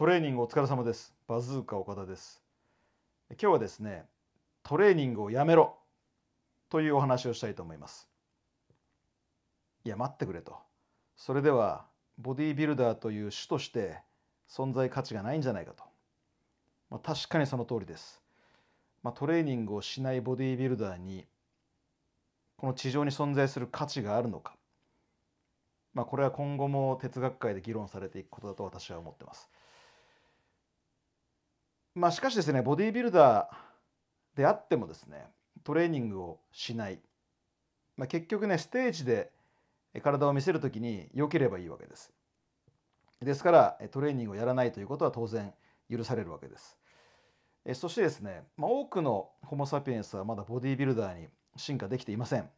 トレーニングお疲れ様です。バズーカ岡田です。今日はですね、トレーニングをやめろというお話をしたいと思います。いや、待ってくれと。それではボディービルダーという種として存在価値がないんじゃないかと。まあ、確かにその通りです。まあ、トレーニングをしないボディービルダーにこの地上に存在する価値があるのか。まあ、これは今後も哲学界で議論されていくことだと私は思ってます。まあ、しかしですねボディービルダーであってもですねトレーニングをしない、まあ、結局ねステージで体を見せる時に良ければいいわけですですからトレーニングをやらないということは当然許されるわけですそしてですね、まあ、多くのホモ・サピエンスはまだボディービルダーに進化できていません、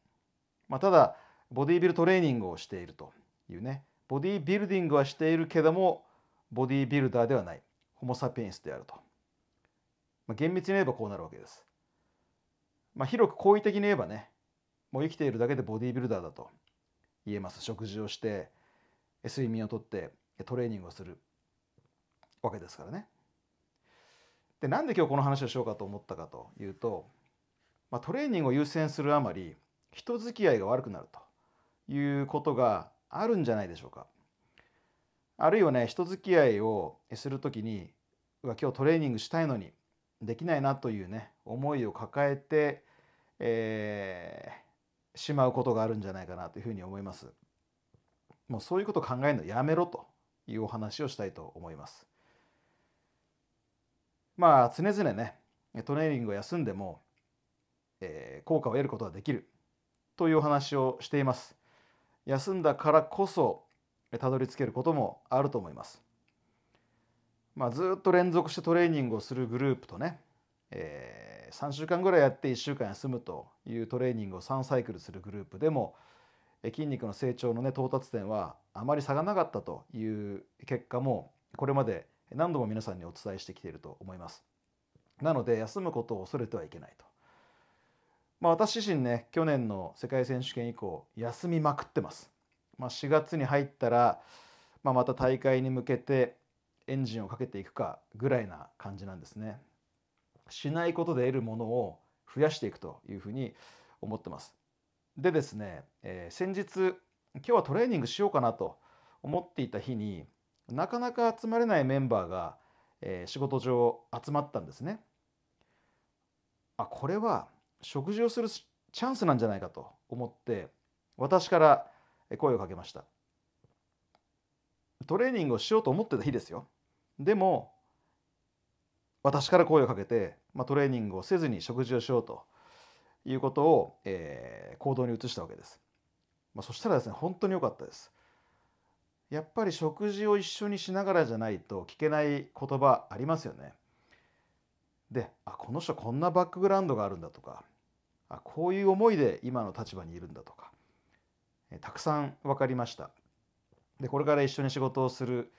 まあ、ただボディービルトレーニングをしているというねボディービルディングはしているけどもボディービルダーではないホモ・サピエンスであるとまあ、厳密に言えばこうなるわけです。まあ、広く好意的に言えばねもう生きているだけでボディービルダーだと言えます食事をして睡眠をとってトレーニングをするわけですからね。でなんで今日この話をしようかと思ったかというと、まあ、トレーニングを優先するあまり人付き合いが悪くなるということがあるんじゃないでしょうか。あるいはね人付き合いをする時に今日トレーニングしたいのにできないなというね思いを抱えて、えー、しまうことがあるんじゃないかなというふうに思います。もうそういうことを考えるのやめろというお話をしたいと思います。まあ常々ねトレーニングを休んでも、えー、効果を得ることができるというお話をしています。休んだからこそたどり着けることもあると思います。まあ、ずっと連続してトレーニングをするグループとね、えー、3週間ぐらいやって1週間休むというトレーニングを3サイクルするグループでも筋肉の成長のね到達点はあまり差がなかったという結果もこれまで何度も皆さんにお伝えしてきていると思います。なので休むことを恐れてはいけないと。まあ、私自身ね去年の世界選手権以降休みまくってます。まあ、4月に入ったら、まあ、また大会に向けてエンジンをかけていくかぐらいな感じなんですね。しないことで得るものを増やしていくというふうに思ってます。でですね、えー、先日今日はトレーニングしようかなと思っていた日になかなか集まれないメンバーが、えー、仕事上集まったんですね。あこれは食事をするチャンスなんじゃないかと思って私から声をかけました。トレーニングをしようと思ってた日ですよ。でも私から声をかけて、まあ、トレーニングをせずに食事をしようということを、えー、行動に移したわけです、まあ、そしたらですね本当に良かったですやっぱり食事を一緒にしながらじゃないと聞けない言葉ありますよねであこの人こんなバックグラウンドがあるんだとかあこういう思いで今の立場にいるんだとか、えたくさん分かりましたでこれから一緒に仕事をする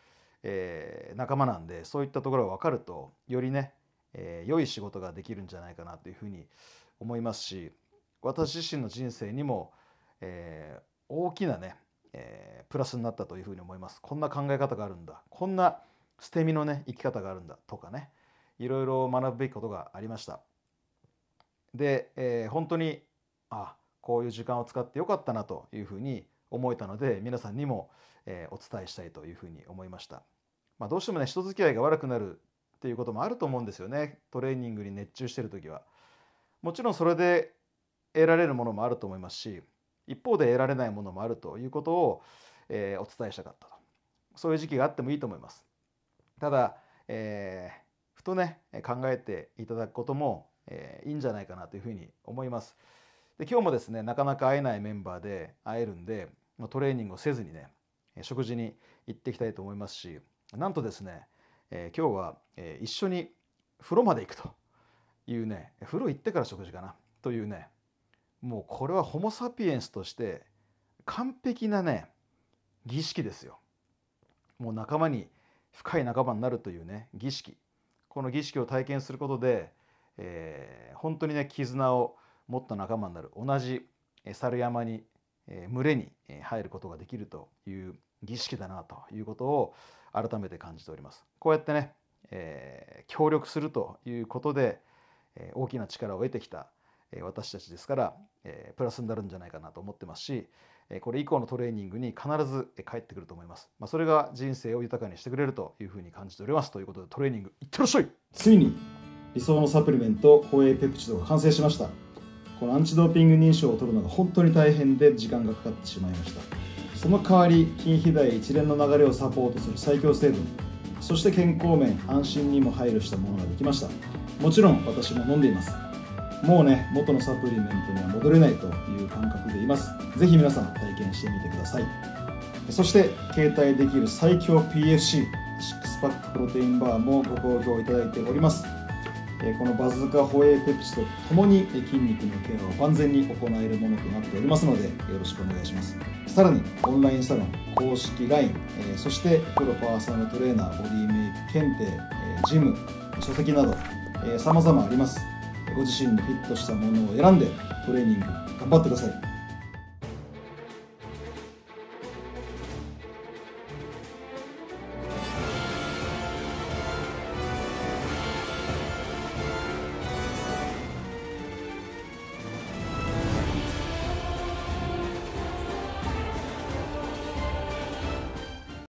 えー、仲間なんでそういったところが分かるとよりね、えー、良い仕事ができるんじゃないかなというふうに思いますし私自身の人生にも、えー、大きなね、えー、プラスになったというふうに思います。こんな考え方があるんだこんな捨て身のね生き方があるんだとかねいろいろ学ぶべきことがありました。で、えー、本当にあこういう時間を使ってよかったなというふうに思えたので皆さんにも、えー、お伝えしたいというふうに思いました。まあ、どうしてもね人付き合いが悪くなるっていうこともあると思うんですよねトレーニングに熱中してる時は。もちろんそれで得られるものもあると思いますし一方で得られないものもあるということを、えー、お伝えしたかったとそういう時期があってもいいと思います。ただ、えー、ふとね考えていただくことも、えー、いいんじゃないかなというふうに思います。で今日もですねなかなか会えないメンバーで会えるんでトレーニングをせずにね食事に行っていきたいと思いますしなんとですね、えー、今日は、えー、一緒に風呂まで行くというね風呂行ってから食事かなというねもうこれはホモ・サピエンスとして完璧なね儀式ですよ。もう仲間に深い仲間になるというね儀式この儀式を体験することで、えー、本当にね絆を持った仲間になる同じ猿山に、えー、群れに入ることができるという儀式だなということを改めて感じております。こうやってね、えー、協力するということで、えー、大きな力を得てきた、えー、私たちですから、えー、プラスになるんじゃないかなと思ってますし、えー、これ以降のトレーニングに必ず返ってくると思います。まあ、それが人生を豊かにしてくれるというふうに感じておりますということでトレーニングいってらっしゃいついに理想のサプリメント公営ペプチドが完成しました。このアンチドーピング認証を取るのが本当に大変で時間がかかってしまいました。その代わり筋肥大一連の流れをサポートする最強成分そして健康面安心にも配慮したものができましたもちろん私も飲んでいますもうね元のサプリメントには戻れないという感覚でいます是非皆さん体験してみてくださいそして携帯できる最強 PFC 6パックプロテインバーもご好評いただいておりますこのバズーカホエーペプチとともに筋肉のケアを万全に行えるものとなっておりますのでよろしくお願いしますさらにオンラインサロン公式 LINE そしてプロパーソナルトレーナーボディメイク検定ジム書籍など様々ありますご自身にフィットしたものを選んでトレーニング頑張ってください